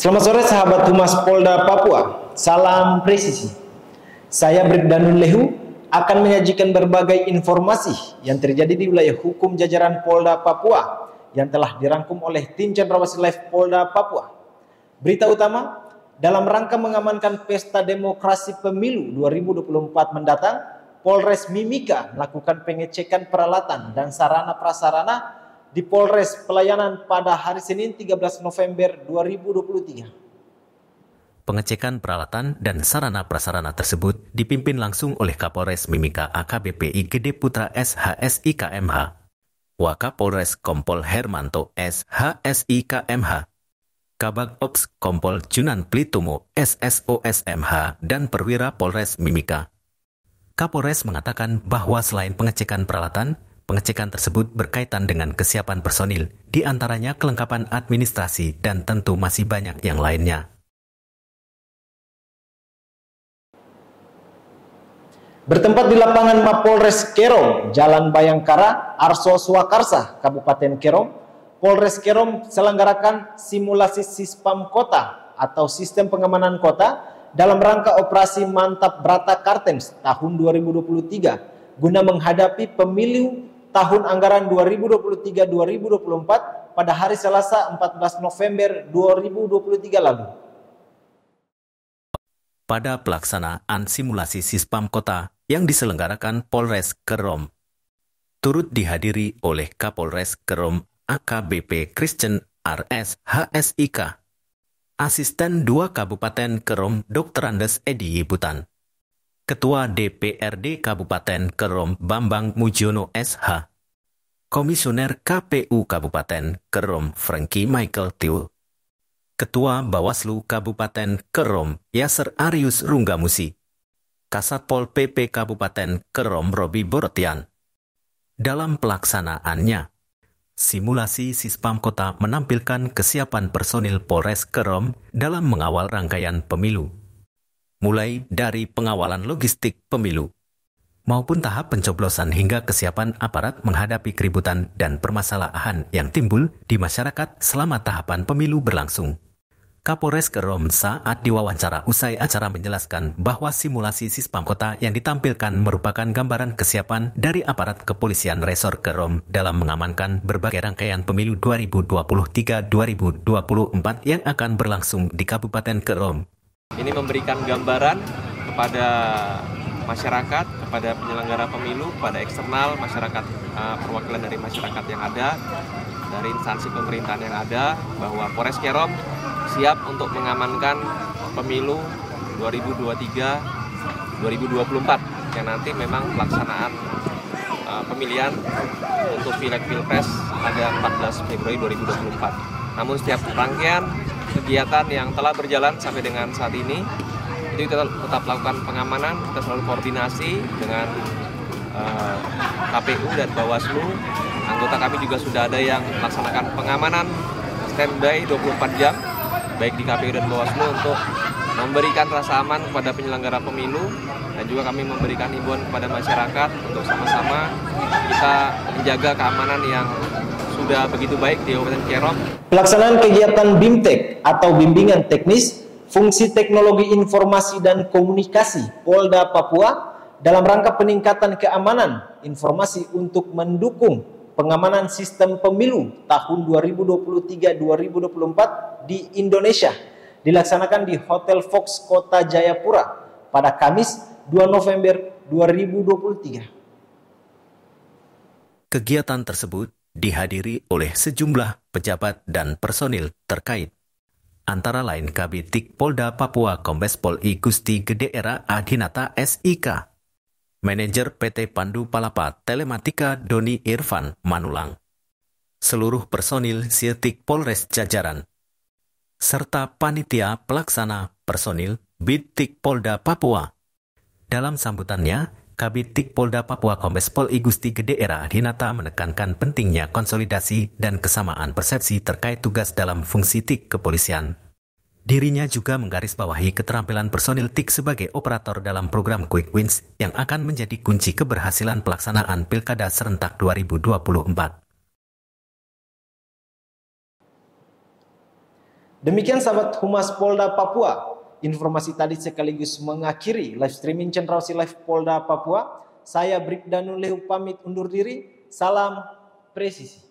Selamat sore sahabat Humas Polda Papua. Salam presisi. Saya Brigdanun Lehu akan menyajikan berbagai informasi yang terjadi di wilayah hukum jajaran Polda Papua yang telah dirangkum oleh tim Cendrawasi Live Polda Papua. Berita utama, dalam rangka mengamankan pesta demokrasi pemilu 2024 mendatang, Polres Mimika melakukan pengecekan peralatan dan sarana prasarana di Polres pelayanan pada hari Senin 13 November 2023. Pengecekan peralatan dan sarana-prasarana tersebut dipimpin langsung oleh Kapolres Mimika AKBP IGD Putra SHSIKMH, Wakapolres Kompol Hermanto SHSIKMH, Kabag Ops Kompol Junan Plitumo SSOSMH dan Perwira Polres Mimika. Kapolres mengatakan bahwa selain pengecekan peralatan, Pengecekan tersebut berkaitan dengan kesiapan personil, di antaranya kelengkapan administrasi dan tentu masih banyak yang lainnya. Bertempat di lapangan Mapolres Kerom, Jalan Bayangkara, Arso Suwakarsa, Kabupaten Kerom, Polres Kerom selenggarakan simulasi Sispam Kota atau Sistem Pengamanan Kota dalam rangka operasi Mantap Brata Kartens tahun 2023 guna menghadapi pemilu tahun anggaran 2023-2024 pada hari Selasa 14 November 2023 lalu. Pada pelaksanaan simulasi Sispam Kota yang diselenggarakan Polres Kerom, turut dihadiri oleh Kapolres Kerom AKBP Christian RS HSIK, Asisten 2 Kabupaten Kerom Dr. Andes Edi Butan, Ketua DPRD Kabupaten Kerom Bambang Mujono SH, Komisioner KPU Kabupaten Kerom Frankie Michael Tiu. Ketua Bawaslu Kabupaten Kerom Yaser Arius Runggamusi, Kasatpol PP Kabupaten Kerom Robi Borotian. Dalam pelaksanaannya, simulasi Sispam Kota menampilkan kesiapan personil Polres Kerom dalam mengawal rangkaian pemilu mulai dari pengawalan logistik pemilu maupun tahap pencoblosan hingga kesiapan aparat menghadapi keributan dan permasalahan yang timbul di masyarakat selama tahapan pemilu berlangsung. Kapolres Kerom saat diwawancara usai acara menjelaskan bahwa simulasi Sispam Kota yang ditampilkan merupakan gambaran kesiapan dari aparat kepolisian Resor Kerom dalam mengamankan berbagai rangkaian pemilu 2023-2024 yang akan berlangsung di Kabupaten Kerom. Ini memberikan gambaran kepada masyarakat, kepada penyelenggara pemilu, kepada eksternal masyarakat eh, perwakilan dari masyarakat yang ada, dari instansi pemerintahan yang ada, bahwa Polres Kerom siap untuk mengamankan pemilu 2023 2024 yang nanti memang pelaksanaan uh, pemilihan untuk pileg pilpres pada 14 Februari 2024. Namun setiap rangkaian kegiatan yang telah berjalan sampai dengan saat ini itu kita tetap lakukan pengamanan kita selalu koordinasi dengan uh, eh, KPU dan Bawaslu anggota kami juga sudah ada yang melaksanakan pengamanan standby 24 jam baik di KPU dan Bawaslu untuk memberikan rasa aman kepada penyelenggara pemilu dan juga kami memberikan imbauan kepada masyarakat untuk sama-sama kita menjaga keamanan yang sudah begitu baik di Kabupaten Kiarok. Pelaksanaan kegiatan BIMTEK atau Bimbingan Teknis Fungsi Teknologi Informasi dan Komunikasi Polda Papua dalam rangka peningkatan keamanan informasi untuk mendukung pengamanan sistem pemilu tahun 2023-2024 di Indonesia dilaksanakan di Hotel Fox Kota Jayapura pada Kamis 2 November 2023. Kegiatan tersebut dihadiri oleh sejumlah pejabat dan personil terkait. Antara lain Kabitik Polda Papua Kombes Pol I Gusti Gede Era Adhinata SIK, Manajer PT Pandu Palapa Telematika Doni Irfan Manulang, seluruh personil Sietik Polres Jajaran, serta panitia pelaksana personil Bitik Polda Papua. Dalam sambutannya, Kabitik Polda Papua Kombes Pol I Gusti Gede Era Dinata menekankan pentingnya konsolidasi dan kesamaan persepsi terkait tugas dalam fungsi TIK kepolisian. Dirinya juga menggarisbawahi keterampilan personil TIK sebagai operator dalam program Quick Wins yang akan menjadi kunci keberhasilan pelaksanaan Pilkada serentak 2024. Demikian sahabat Humas Polda Papua, informasi tadi sekaligus mengakhiri live streaming Cendrawasih Live Polda Papua. Saya Brigdanul Lehu pamit undur diri. Salam presisi.